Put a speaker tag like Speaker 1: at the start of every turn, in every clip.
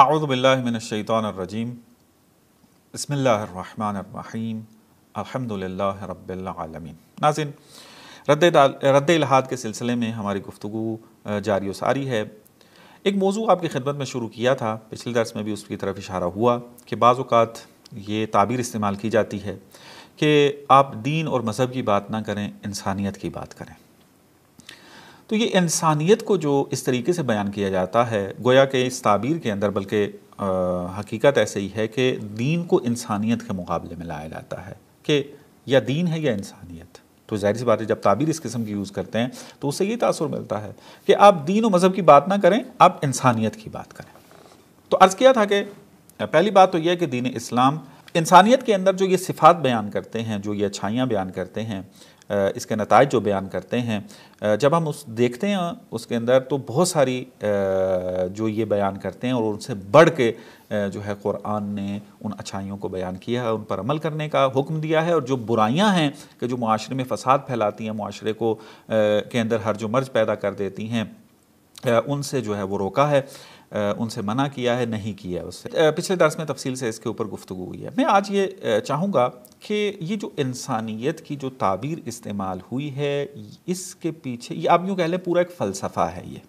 Speaker 1: आउदबिल्लिमिनशैतरजीम बसमीम अलहमदिल्ला रबालमीन नाजिन रद्द रद्द इलाहाद के सिलसिले में हमारी गुफ्तु जारी सारी है एक मौजू आपकी खिदमत में शुरू किया था पिछले दर्स में भी उसकी तरफ इशारा हुआ कि बाज़ात ये ताबीर इस्तेमाल की जाती है कि आप दीन और मज़हब की बात ना करें इंसानियत की बात करें तो ये इंसानियत को जो इस तरीके से बयान किया जाता है गोया के इस ताबीर के अंदर बल्कि हकीकत ऐसे ही है कि दीन को इंसानियत के मुकाबले में लाया जाता है कि या दीन है या इंसानियत तो जाहिर सी बात है जब ताबीर इस किस्म की यूज़ करते हैं तो उससे ये तासुर मिलता है कि आप दीन और मज़हब की बात ना करें आप इंसानियत की बात करें तो अर्ज़ किया था कि पहली बात तो यह है कि दीन इस्लाम इंसानियत के अंदर जो ये सिफात बयान करते हैं जो ये अच्छाइयाँ बयान करते हैं इसके नतज जो बयान करते हैं जब हम उस देखते हैं उसके अंदर तो बहुत सारी जो ये बयान करते हैं और उनसे बढ़ के जो है क़ुरान ने उन अच्छाइयों को बयान किया है उन पर अमल करने का हुक्म दिया है और जो बुराइयां हैं कि जो माशरे में फ़साद फैलाती हैं माशरे को के अंदर हर जो मर्ज पैदा कर देती हैं उनसे जो है वो रोका है उनसे मना किया है नहीं किया है उससे पिछले दर्स में तफसील से इसके ऊपर गुफ्तु हुई है मैं आज ये चाहूँगा कि ये जो इंसानियत की जो ताबीर इस्तेमाल हुई है इसके पीछे ये आप यूँ कह लें पूरा एक फ़लसफ़ा है ये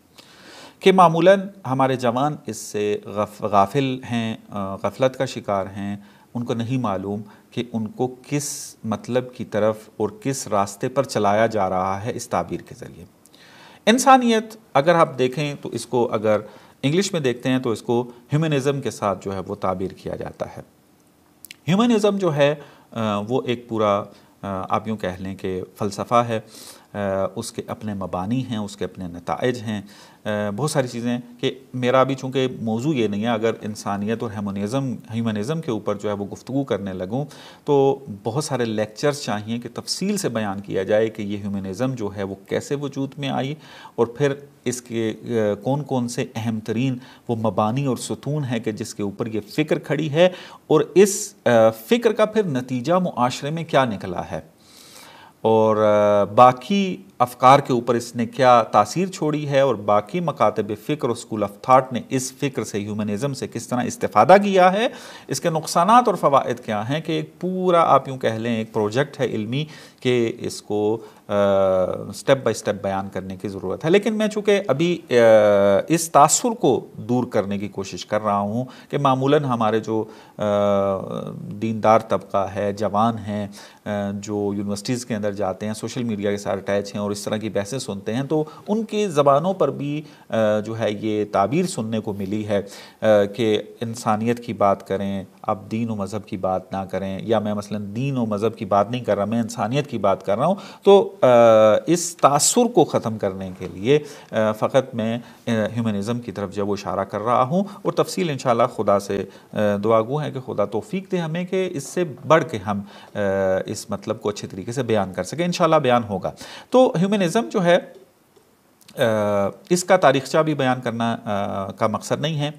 Speaker 1: कि मामूला हमारे जवान इससे गफ, गाफिल हैं गफलत का शिकार हैं उनको नहीं मालूम कि उनको किस मतलब की तरफ और किस रास्ते पर चलाया जा रहा है इस ताबीर के ज़रिए इंसानियत अगर आप देखें तो इसको अगर इंग्लिश में देखते हैं तो इसको ह्यूमनिज़म के साथ जो है वो ताबीर किया जाता है ह्यूमनिज़म जो है वो एक पूरा आप यूँ कह लें कि फ़लसफ़ा है उसके अपने मबानी हैं उसके अपने नतज हैं बहुत सारी चीज़ें कि मेरा अभी चूँकि मौजू ये नहीं है अगर इंसानियत और हेमोनिज़म ह्यूमनिज़म के ऊपर जो है वो गुफ्तु करने लगूँ तो बहुत सारे लेक्चर्स चाहिए कि तफसील से बयान किया जाए कि ये ह्यूमनिज़म जो है वो कैसे वजूद में आई और फिर इसके कौन कौन से अहम तरीन वो मबानी और सतून है कि जिसके ऊपर ये फ़िक्र खड़ी है और इस फ़िक्र का फिर नतीजा माशरे में क्या निकला है और बाकी अफकार के ऊपर इसने क्या तासीर छोड़ी है और बाकी मकातब फ़िक्र और स्कूल ऑफ थाट ने इस फ़िक्र से ह्यूमनिज़म से किस तरह इस्ता किया है इसके नुकसान और फ़वाद क्या हैं कि एक पूरा आप यूँ कह लें एक प्रोजेक्ट है इलमी के इसको स्टेप बाई स्टेप बयान करने की ज़रूरत है लेकिन मैं चूँकि अभी आ, इस तासर को दूर करने की कोशिश कर रहा हूँ कि मामूला हमारे जो आ, दीनदार तबका है जवान हैं जो यूनिवर्सिटीज़ के अंदर जाते हैं सोशल मीडिया के साथ अटैच हैं और और इस तरह की बहसें सुनते हैं तो उनकी ज़बानों पर भी जो है ये ताबीर सुनने को मिली है कि इंसानियत की बात करें आप दीन व मज़हब की बात ना करें या मैं मसलन दीन व मज़हब की बात नहीं कर रहा मैं इंसानियत की बात कर रहा हूँ तो इस तासुर को ख़त्म करने के लिए फ़कत मैं ह्यूमनिज़म की तरफ जब इशारा कर रहा हूँ और तफसील इन खुदा से दुआगू हैं कि खुदा तोफ़ी दे हमें कि इससे बढ़ के हम इस मतलब को अच्छे तरीके से बयान कर सकें इन बयान होगा तो ह्यूमनिज़म जो है इसका तारीखचा भी बयान करना का मकसद नहीं है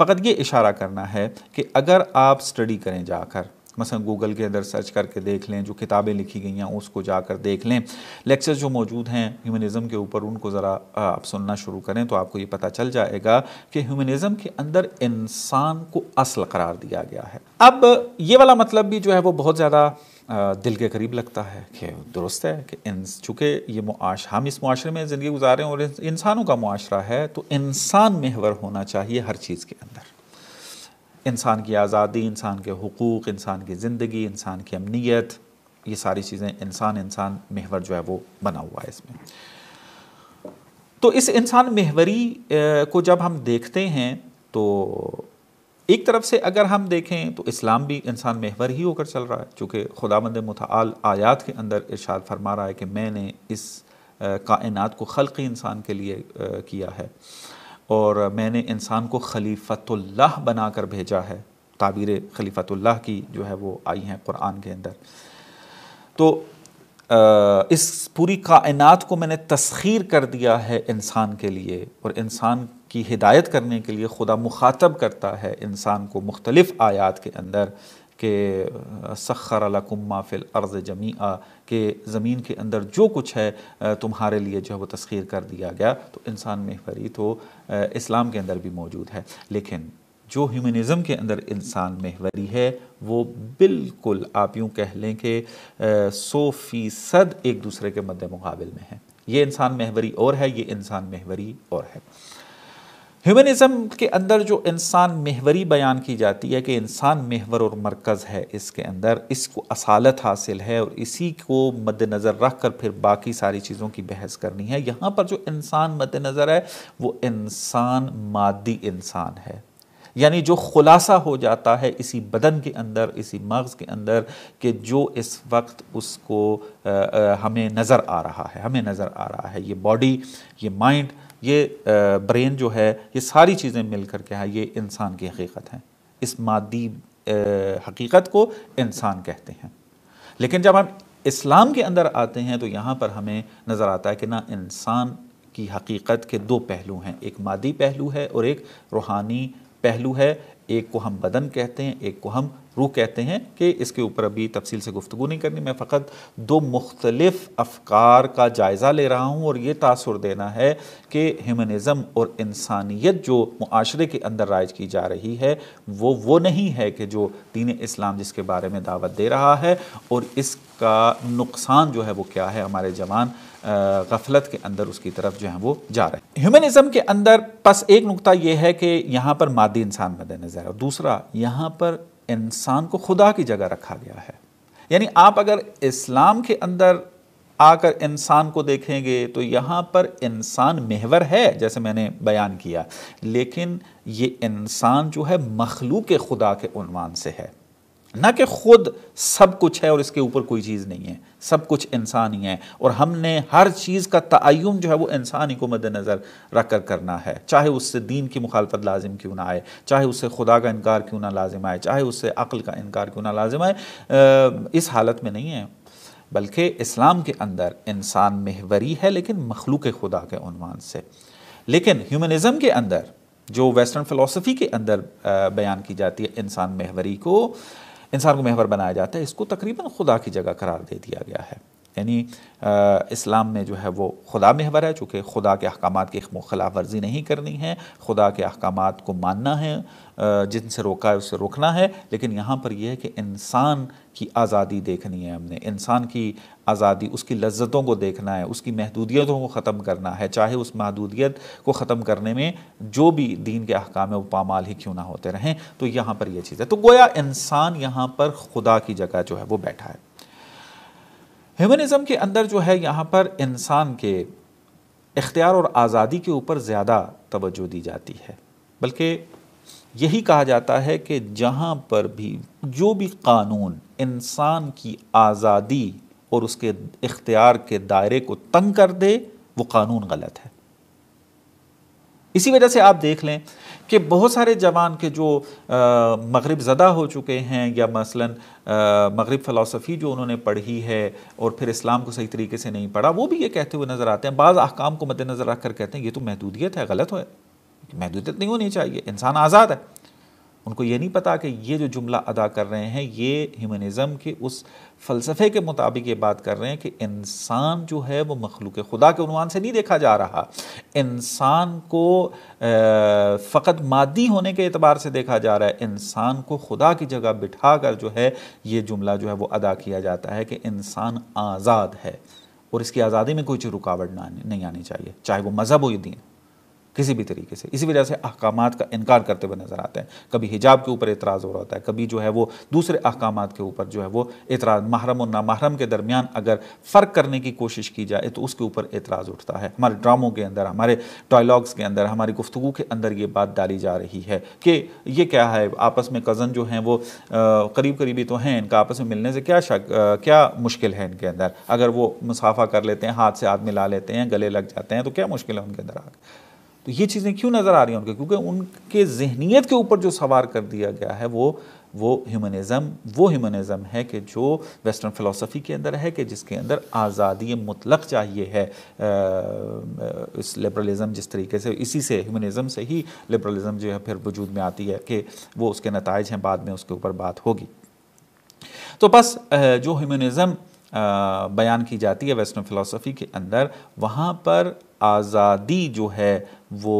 Speaker 1: फ़कत ये इशारा करना है कि अगर आप स्टडी करें जाकर मसा गूगल के अंदर सर्च करके देख लें जो किताबें लिखी गई हैं उसको जाकर देख लें लेक्चर्स जो मौजूद हैं ह्यूमनिज़म के ऊपर उनको ज़रा आप सुनना शुरू करें तो आपको ये पता चल जाएगा कि ह्यूमनिज़म के अंदर इंसान को असल करार दिया गया है अब ये वाला मतलब भी जो है वो बहुत ज़्यादा दिल के करीब लगता है कि दुरुस्त है कि चूँकि ये मुआश हम इस मुआरे में ज़िंदगी गुजारें और इंसानों का मुआरा है तो इंसान महवर होना चाहिए हर चीज़ के अंदर इंसान की आज़ादी इंसान के हकूक़ इंसान की ज़िंदगी इंसान की अमनीत ये सारी चीज़ें इंसान इंसान महवर जो है वो बना हुआ है इसमें तो इस इंसान महवरी को जब हम देखते हैं तो एक तरफ से अगर हम देखें तो इस्लाम भी इंसान महवर ही होकर चल रहा है चूँकि खुदा मंद मताल आयात के अंदर इर्शाद फरमा रहा है कि मैंने इस कायनात को खलक़ी इंसान के लिए किया है और मैंने इंसान को खलीफतुल्लाह बनाकर भेजा है ताबीर खलीफतुल्लाह की जो है वो आई हैं कुरान के अंदर तो इस पूरी कायनात को मैंने तस्खीर कर दिया है इंसान के लिए और इंसान की हिदायत करने के लिए खुदा मुखातब करता है इंसान को मुख्तलिफ़ आयात के अंदर कि सखर लकुम माफिल अर्ज़ जमी के ज़मीन के अंदर जो कुछ है तुम्हारे लिए जो है वो तस्खीर कर दिया गया तो इंसान में फरी तो इस्लाम के अंदर भी मौजूद है लेकिन जो ह्यूमनिज़म के अंदर इंसान महवरी है वो बिल्कुल आप यूँ कह लें कि सौ फ़ीसद एक दूसरे के मद्द मुकाबल में है ये इंसान महवरी और है ये इंसान महवरी और है ह्यूमनिज़्म के अंदर जो इंसान महवरी बयान की जाती है कि इंसान महवर और मरकज़ है इसके अंदर इसको असालत हासिल है और इसी को मद्दनज़र रख कर फिर बाकी सारी चीज़ों की बहस करनी है यहाँ पर जो इंसान मद्दनज़र है वो इंसान मादी इंसान है यानी जो खुलासा हो जाता है इसी बदन के अंदर इसी मग़ज़ के अंदर कि जो इस वक्त उसको आ, आ, हमें नज़र आ रहा है हमें नज़र आ रहा है ये बॉडी ये माइंड ये ब्रेन जो है ये सारी चीज़ें मिल कर के है ये इंसान की हकीकत है इस मादी हकीकत को इंसान कहते हैं लेकिन जब हम इस्लाम के अंदर आते हैं तो यहाँ पर हमें नज़र आता है कि ना इंसान की हकीकत के दो पहलू हैं एक मादी पहलू है और एक रूहानी पहलू है एक को हम बदन कहते हैं एक को हम रूह कहते हैं कि इसके ऊपर अभी तफसील से गुफ्तु नहीं करनी मैं फ़कत दो मुख्तलिफ अफकार का जायज़ा ले रहा हूँ और ये तासर देना है कि ह्यूमनिज़म और इंसानियत जो माशरे के अंदर राइज की जा रही है वो वो नहीं है कि जो दीन इस्लाम जिसके बारे में दावत दे रहा है और इसका नुकसान जो है वो क्या है हमारे जवान गफलत के अंदर उसकी तरफ जो है वो जा रहे हैं ह्यूमनिज़म के अंदर बस एक नुकता यह है कि यहाँ पर मादी इंसान मद नज़र जाए और दूसरा यहाँ पर इंसान को खुदा की जगह रखा गया है यानी आप अगर इस्लाम के अंदर आकर इंसान को देखेंगे तो यहाँ पर इंसान मेहवर है जैसे मैंने बयान किया लेकिन ये इंसान जो है मखलूक खुदा के उनवान से है ना कि खुद सब कुछ है और इसके ऊपर कोई चीज़ नहीं है सब कुछ इंसान ही है और हमने हर चीज़ का तयन जो है वो इंसान ही को मद्दनज़र रख कर करना है चाहे उससे दीन की मुखालफत लाजिम क्यों ना आए चाहे उससे खुदा का इनकार क्यों ना लाजिम आए चाहे उससे अक़ल का इनकार क्यों ना लाजिम आए इस हालत में नहीं है बल्कि इस्लाम के अंदर इंसान महवरी है लेकिन मखलूक खुदा के अनवान से लेकिन ह्यूमनिज़म के अंदर जो वेस्टर्न फ़िलासफ़ी के अंदर बयान की जाती है इंसान महवरी को इंसान को महवर बनाया जाता है इसको तकरीबन खुदा की जगह करार दे दिया गया है यानी इस्लाम में जो है वो खुदा महवर है चूँकि खुदा के अहकाम की खिलाफ वर्जी नहीं करनी है खुदा के अहकाम को मानना है जिनसे रोका है उससे रोकना है लेकिन यहाँ पर यह है कि इंसान की आज़ादी देखनी है हमने इंसान की आज़ादी उसकी लज्जतों को देखना है उसकी महदूदियतों को ख़त्म करना है चाहे उस महदूदियत को ख़त्म करने में जो भी दीन के अहकाम वो पामाल ही क्यों ना होते रहें तो यहाँ पर यह चीज़ है तो गोया इंसान यहाँ पर खुदा की जगह जो है वो बैठा है ह्यूमनिज़म के अंदर जो है यहाँ पर इंसान के इख्तियार और आज़ादी के ऊपर ज़्यादा तवज्जो दी जाती है बल्कि यही कहा जाता है कि जहाँ पर भी जो भी कानून इंसान की आज़ादी और उसके इख्तियार के दायरे को तंग कर दे वो कानून गलत है इसी वजह से आप देख लें कि बहुत सारे जवान के जो मगरब ज़दा हो चुके हैं या मसलन मगरब फ़लासफ़ी जो उन्होंने पढ़ी है और फिर इस्लाम को सही तरीके से नहीं पढ़ा वो भी ये कहते हुए नज़र आते हैं बाज़ अहकाम को मद्देनज़र रख कर कहते हैं ये तो महदूदियत है गलत है महदूदियत नहीं होनी चाहिए इंसान आज़ाद है उनको ये नहीं पता कि ये जो जुमला अदा कर रहे हैं ये ह्यूमनिज़म के उस फ़लसफ़े के मुताबिक ये बात कर रहे हैं कि इंसान जो है वो मखलूक खुदा के उनवान से नहीं देखा जा रहा इंसान को फ़कत मादी होने के अतबार से देखा जा रहा है इंसान को खुदा की जगह बिठा कर जो है ये जुमला जो है वो अदा किया जाता है कि इंसान आज़ाद है और इसकी आज़ादी में कोई रुकावट ना नहीं आनी चाहिए चाहे वो मज़हब हो या दीन किसी भी तरीके से इसी वजह से अहकाम का इनकार करते हुए नज़र आते हैं कभी हिजाब के ऊपर एतराज़ हो रहा होता है कभी जो है वो दूसरे अहकाम के ऊपर जो है वो एतराज़ महरम और नामहरम के दरमियान अगर फ़र्क करने की कोशिश की जाए तो उसके ऊपर एतराज़ उठता है हमारे ड्रामों के अंदर हमारे डायलॉग्स के अंदर हमारी गुफ्तु के अंदर ये बात डाली जा रही है कि ये क्या है आपस में कज़न जो हैं वो करीब करीबी तो हैं इनका आपस में मिलने से क्या शक क्या मुश्किल है इनके अंदर अगर वो मुसाफा कर लेते हैं हाथ से हाथ मिला लेते हैं गले लग जाते हैं तो क्या मुश्किल है उनके अंदर आगे तो ये चीज़ें क्यों नज़र आ रही हैं उनके क्योंकि उनके जहनीत के ऊपर जो सवार कर दिया गया है वो वो ह्यूमनिज़म वो ह्यूमनिज़म है कि जो वेस्टर्न फिलोसफी के अंदर है कि जिसके अंदर आज़ादी मुतलक चाहिए है इस लिबरलिज़म जिस तरीके से इसी से ह्यूमनिज़म से ही लिबरलिज़म जो है फिर वजूद में आती है कि वो उसके नतज हैं बाद में उसके ऊपर बात होगी तो बस जो ह्यूमनिज़म बयान की जाती है वेस्टर्न फिलोसफी के अंदर वहाँ पर आज़ादी जो है वो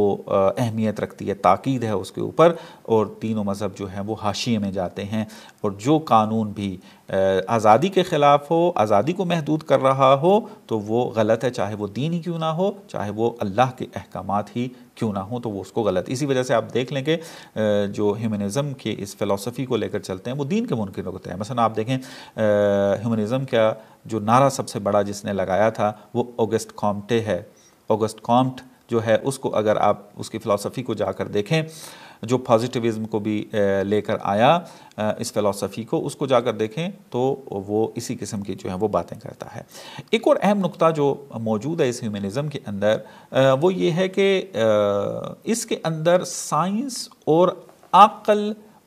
Speaker 1: अहमियत रखती है ताक़द है उसके ऊपर और तीनों मज़हब जो हैं वो हाशिए में जाते हैं और जो कानून भी आज़ादी के ख़िलाफ़ हो आज़ादी को महदूद कर रहा हो तो वो गलत है चाहे वो दीन ही क्यों ना हो चाहे वो अल्लाह के अहकाम ही क्यों ना हो तो वो उसको गलत इसी वजह से आप देख लेंगे जो ह्यूमनिज़म के इस फ़िलासफ़ी को लेकर चलते हैं वो दीन के मुनकिन होते हैं मसा आप देखें ह्यूमनिज़म का जो नारा सबसे बड़ा जिसने लगाया था वो ओगस्ट कॉम्टे है ऑगस्ट कॉम्ट जो है उसको अगर आप उसकी फ़िलासफ़ी को जाकर देखें जो पॉजिटिविज़्म को भी लेकर आया इस फ़िलासफ़ी को उसको जाकर देखें तो वो इसी किस्म की जो है वो बातें करता है एक और अहम नुक्ता जो मौजूद है इस ह्यूमनिज़म के अंदर वो ये है कि इसके अंदर साइंस और अक़ल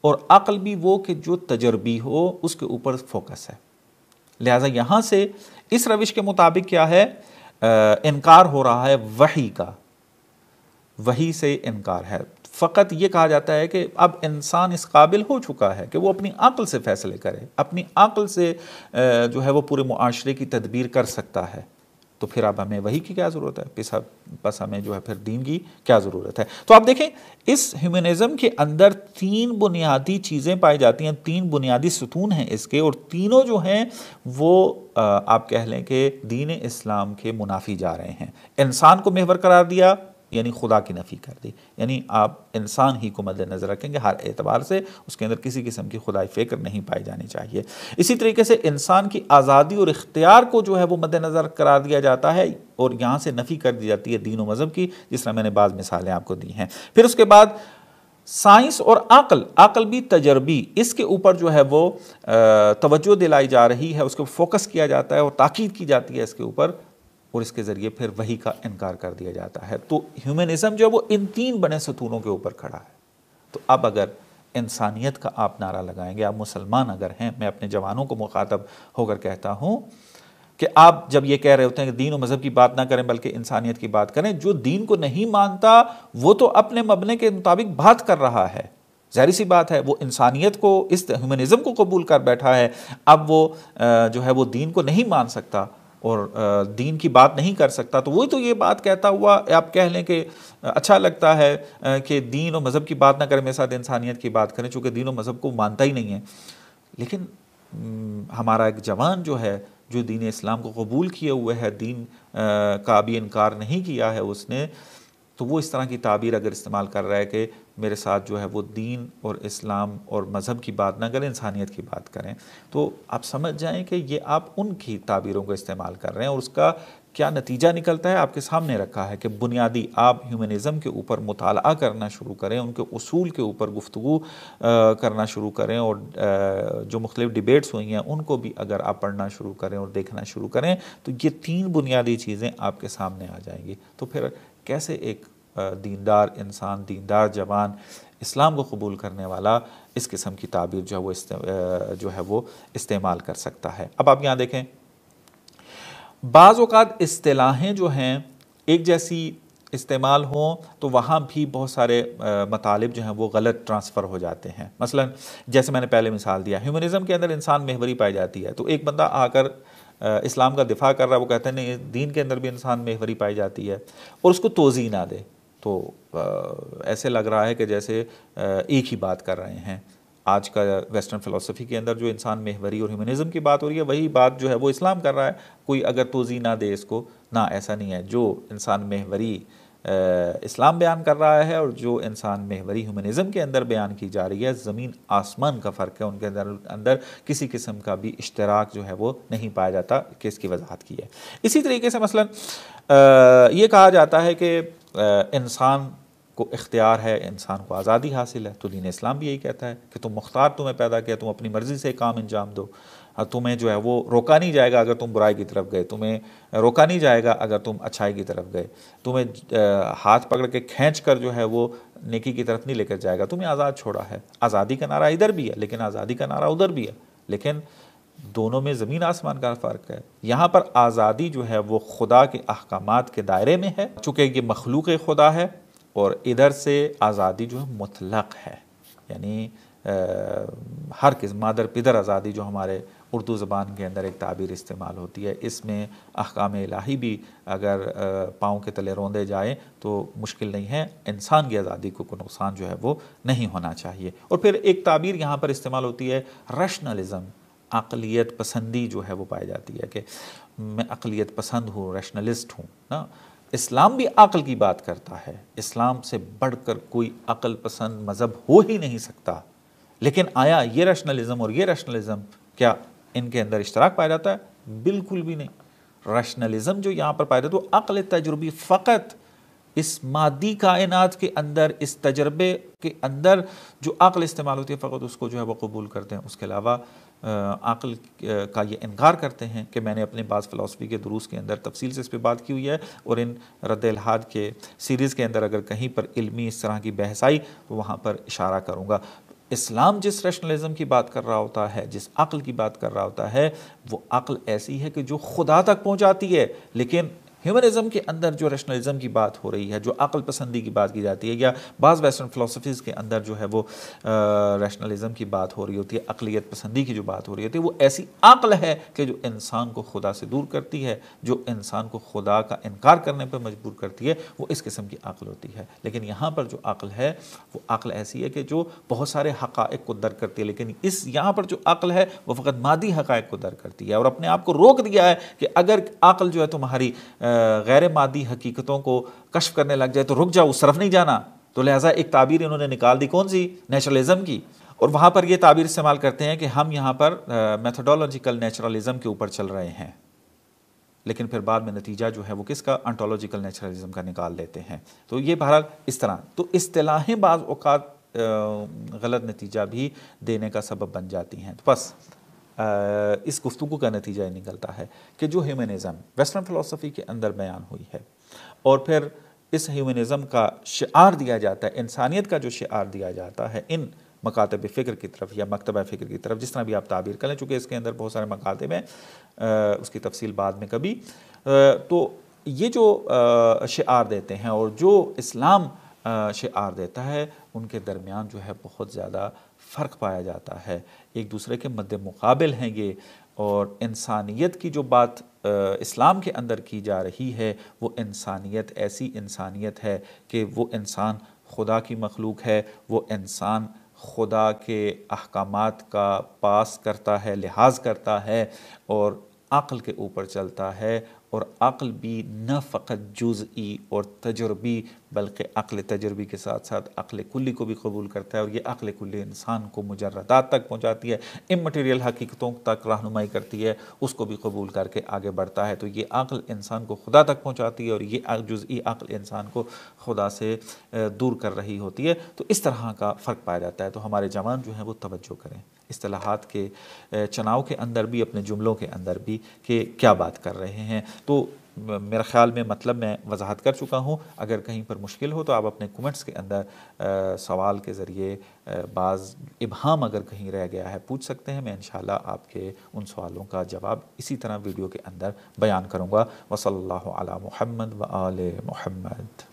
Speaker 1: और अक़ल भी वो कि जो तजर्बी हो उसके ऊपर फोकस है लिहाजा यहाँ से इस रविश के मुताबिक क्या है इनकार हो रहा है वही का वही से इनकार है फ़कत ये कहा जाता है कि अब इंसान इस काबिल हो चुका है कि वो अपनी अक्ल से फ़ैसले करे अपनी अक्ल से जो है वो पूरे माशरे की तदबीर कर सकता है तो फिर अब हमें वही की क्या ज़रूरत है पिसा बस हमें जो है फिर दीन की क्या ज़रूरत है तो आप देखें इस ह्यूमनिज्म के अंदर तीन बुनियादी चीज़ें पाई जाती हैं तीन बुनियादी सतून हैं इसके और तीनों जो हैं वो आप कह लें कि दीन इस्लाम के मुनाफी जा रहे हैं इंसान को महवर करार दिया यानी खुदा की नफ़ी कर दी यानी आप इंसान ही को मद्देनज़र रखेंगे हर एतबार से उसके अंदर किसी किस्म की खुदाई फ़िक्र नहीं पाई जानी चाहिए इसी तरीके से इंसान की आज़ादी और इख्तियार को जो है वो मद्दनज़र करार दिया जाता है और यहाँ से नफ़ी कर दी जाती है दीन व मज़हब की जिस तरह मैंने बाद मिसालें आपको दी हैं फिर उसके बाद साइंस और अकल अकल भी तजर्बी इसके ऊपर जो है वो तवज्जो दिलाई जा रही है उसको फोकस किया जाता है और ताकीद की जाती है इसके ऊपर और इसके ज़रिए फिर वही का इनकार कर दिया जाता है तो ह्यूमनिज़म जो है वो इन तीन बड़े सतूनों के ऊपर खड़ा है तो अब अगर इंसानियत का आप नारा लगाएंगे आप मुसलमान अगर हैं मैं अपने जवानों को मुखातब होकर कहता हूँ कि आप जब ये कह रहे होते हैं कि दीन और मज़हब की बात ना करें बल्कि इंसानियत की बात करें जो दीन को नहीं मानता वो तो अपने मबने के मुताबिक बात कर रहा है जहरी सी बात है वो इंसानियत को इस ह्यूमनिज़म को कबूल कर बैठा है अब वो जो है वो दीन को नहीं मान सकता और दीन की बात नहीं कर सकता तो वही तो ये बात कहता हुआ आप कह लें कि अच्छा लगता है कि दीन और मज़हब की बात ना करें मेरे साथ इंसानियत की बात करें चूँकि दीन और मज़हब को मानता ही नहीं है लेकिन हमारा एक जवान जो है जो दीन इस्लाम को कबूल किए हुए है दीन का भी इनकार नहीं किया है उसने तो वो इस तरह की ताबीर अगर इस्तेमाल कर रहा है कि मेरे साथ जो है वो दीन और इस्लाम और मज़हब की बात ना करें इंसानियत की बात करें तो आप समझ जाएं कि ये आप उनकी ताबीरों का इस्तेमाल कर रहे हैं और उसका क्या नतीजा निकलता है आपके सामने रखा है कि बुनियादी आप ह्यूमनिज़म के ऊपर मुताल करना शुरू करें उनके असूल के ऊपर गुफ्तु करना शुरू करें और जो मुख्तलिफ डिबेट्स हुई हैं उनको भी अगर आप पढ़ना शुरू करें और देखना शुरू करें तो ये तीन बुनियादी चीज़ें आपके सामने आ जाएंगी तो फिर कैसे एक दीनदार इंसान दीनदार जवान इस्लाम को कबूल करने वाला इस किस्म की ताबीर जो है वो जो है वो इस्तेमाल कर सकता है अब आप यहाँ देखें बाज़ात असलाहें जो हैं एक जैसी इस्तेमाल हों तो वहाँ भी बहुत सारे मतालब जो हैं वो गलत ट्रांसफ़र हो जाते हैं मसलन जैसे मैंने पहले मिसाल दिया ह्यूमनिज़म के अंदर इंसान महवरी पाई जाती है तो एक बंदा आकर इस्लाम का दिफा कर रहा है वो कहते हैं नहीं दीन के अंदर भी इंसान मेहवरी पाई जाती है और उसको तोज़ी ना दे तो ऐसे लग रहा है कि जैसे एक ही बात कर रहे हैं आज का वेस्टर्न फिलोसफी के अंदर जो इंसान मेहवरी और ह्यूमनिज़म की बात हो रही है वही बात जो है वो इस्लाम कर रहा है कोई अगर तोज़ी ना दे इसको ना ऐसा नहीं है जो इंसान मेहवरी इस्लाम बयान कर रहा है और जो इंसान मेहवरी ह्यूमनिज़म के अंदर बयान की जा रही है ज़मीन आसमान का फ़र्क है उनके अंदर अंदर किसी किस्म का भी इश्तराक जो है वो नहीं पाया जाता कि इसकी वजाहत की है इसी तरीके से मसलन ये कहा जाता है कि इंसान को इख्तियार है इंसान को आज़ादी हासिल है तो दीन इस्लाम भी यही कहता है कि तुम मुख्तार तुम्हें पैदा किया तुम अपनी मर्ज़ी से काम अंजाम दो तुम्हें जो है वो रोका नहीं जाएगा अगर तुम बुराई की तरफ गए तुम्हें रोका नहीं जाएगा अगर तुम अच्छाई की तरफ गए तुम्हें हाथ पकड़ के खींच कर जो है वो नेकी की तरफ नहीं लेकर जाएगा तुम्हें आज़ाद छोड़ा है आज़ादी का नारा इधर भी है लेकिन आज़ादी का नारा उधर भी है लेकिन दोनों में ज़मीन आसमान का फ़र्क है यहाँ पर आज़ादी जो है वो खुदा के अहकाम के दायरे में है चूँकि ये मखलूक खुदा है और इधर से आज़ादी जो है मुतलक है यानी हर किस मादर पिदर आज़ादी जो हमारे उर्दू ज़बान के अंदर एक ताबीर इस्तेमाल होती है इसमें अहकाम इलाही भी अगर पाँव के तले रोंदे जाए तो मुश्किल नहीं है इंसान की आज़ादी को कोई नुकसान जो है वो नहीं होना चाहिए और फिर एक ताबीर यहाँ पर इस्तेमाल होती है रशनलिज़म अकलीत पसंदी जो है वो पाई जाती है कि मैं अकलीत पसंद हूँ रशनलिस्ट हूँ ना इस्लाम भी अकल की बात करता है इस्लाम से बढ़कर कोई अकल पसंद मज़हब हो ही नहीं सकता लेकिन आया ये रशनलिज़म और ये रशनलिज़म क्या इनके अंदर इश्तराक पाया जाता है बिल्कुल भी नहीं रशनलिज़म जो यहाँ पर पाया जाता है वो तो अक़ल तजुर्बी फ़कत इस मादी कायनात के अंदर इस तजर्बे के अंदर जो अक़ल इस्तेमाल होती है फ़कत उसको जो है वह कबूल करते हैं उसके अलावा अक़ल का ये इनकार करते हैं कि मैंने अपने बाद फ़िलासफ़ी के दुरुस् के अंदर तफसील से इस पर बात की हुई है और इन रद्द के सीरीज़ के अंदर अगर कहीं पर इलमी इस तरह की बहस आई तो वहाँ पर इशारा करूँगा इस्लाम जिस रैशनलिज़म की बात कर रहा होता है जिस अक्ल की बात कर रहा होता है वो अक्ल ऐसी है कि जो खुदा तक पहुँचाती है लेकिन ह्यूमनिज्म के अंदर जो रैशनलिज्म की बात हो रही है जो अकल पसंदी की बात की जाती है या बाज़ वेस्टर्न फिलोसफीज के अंदर जो है वो रैशनलिज़म की बात हो रही होती है अकलीत पसंदी की जो बात हो रही होती है वो ऐसी अकल है कि जो इंसान को खुदा से दूर करती है जो इंसान को खुदा का इनकार करने पर मजबूर करती है वो इस किस्म की अकल होती है लेकिन यहाँ पर जो अकल है वो अकल ऐसी है कि जो बहुत सारे हक़ को दर करती है लेकिन इस यहाँ पर जो अकल है वो फ़कत मादी हक़ को दर करती है और अपने आप को रोक दिया है कि अगर अकल जो है तुम्हारी आ, गैर मादी हकीकतों को कश्फ करने लग जाए तो रुक जाओ उस तरफ नहीं जाना तो लिहाजा एक ताबीर इन्होंने निकाल दी कौन सी नेचुरलिज्म की और वहाँ पर ये ताबीर इस्तेमाल करते हैं कि हम यहाँ पर मैथडोलॉजिकल नेचुरलिज्म के ऊपर चल रहे हैं लेकिन फिर बाद में नतीजा जो है वो किसका अंटोलॉजिकल नेचुरलिज्म का निकाल लेते हैं तो ये बहरहाल इस तरह तो इतलाहें बाज़ अवत गलत नतीजा भी देने का सबब बन जाती हैं तो बस इस गुफ्तु का नतीजा निकलता है कि जो ह्यूमनिज़म वेस्टर्न फ़िलासफ़ी के अंदर बयान हुई है और फिर इस ह्यूमनिज़म का शार दिया जाता है इंसानियत का जो शार दिया जाता है इन मकातब फ़िक्र की तरफ या मकतब फ़िक्र की तरफ जिस तरह भी आप ताबीर करें चूँकि इसके अंदर बहुत सारे मकातब हैं उसकी तफसील बाद में कभी तो ये जो शार देते हैं और जो इस्लाम शार देता है उनके दरमियान जो है बहुत ज़्यादा फ़र्क पाया जाता है एक दूसरे के मद्द मुकाबिल हैं ये और इंसानियत की जो बात इस्लाम के अंदर की जा रही है वो इंसानियत ऐसी इंसानियत है कि वो इंसान खुदा की मखलूक है वो इंसान खुदा के अहकाम का पास करता है लिहाज करता है और अक़ल के ऊपर चलता है और अक्ल भी न फ़कत जुज़ी और तजर्बी बल्कि अक्ल तजुर्बी के साथ साथ अक्ल कुल्ली को भी कबूल करता है और ये अक्ल कुल्ली इंसान को मुजरदात तक पहुँचाती है मटीरियल हकीकतों तक रहनुमाई करती है उसको भी कबूल करके आगे बढ़ता है तो ये अक्ल इंसान को खुदा तक पहुँचाती है और ये जुज़ी अक्ल इंसान को खुदा से दूर कर रही होती है तो इस तरह का फ़र्क पाया जाता है तो हमारे जवान जो हैं वो तोज्जो करें असलाहत के चुनाव के अंदर भी अपने जुमलों के अंदर भी कि क्या बात कर रहे हैं तो मेरे ख्याल में मतलब मैं वजाहत कर चुका हूँ अगर कहीं पर मुश्किल हो तो आप अपने कमेंट्स के अंदर आ, सवाल के ज़रिए बाज़ इबहम अगर कहीं रह गया है पूछ सकते हैं मैं इन आपके उन सवालों का जवाब इसी तरह वीडियो के अंदर बयान करूँगा वसल महमद व आल महमद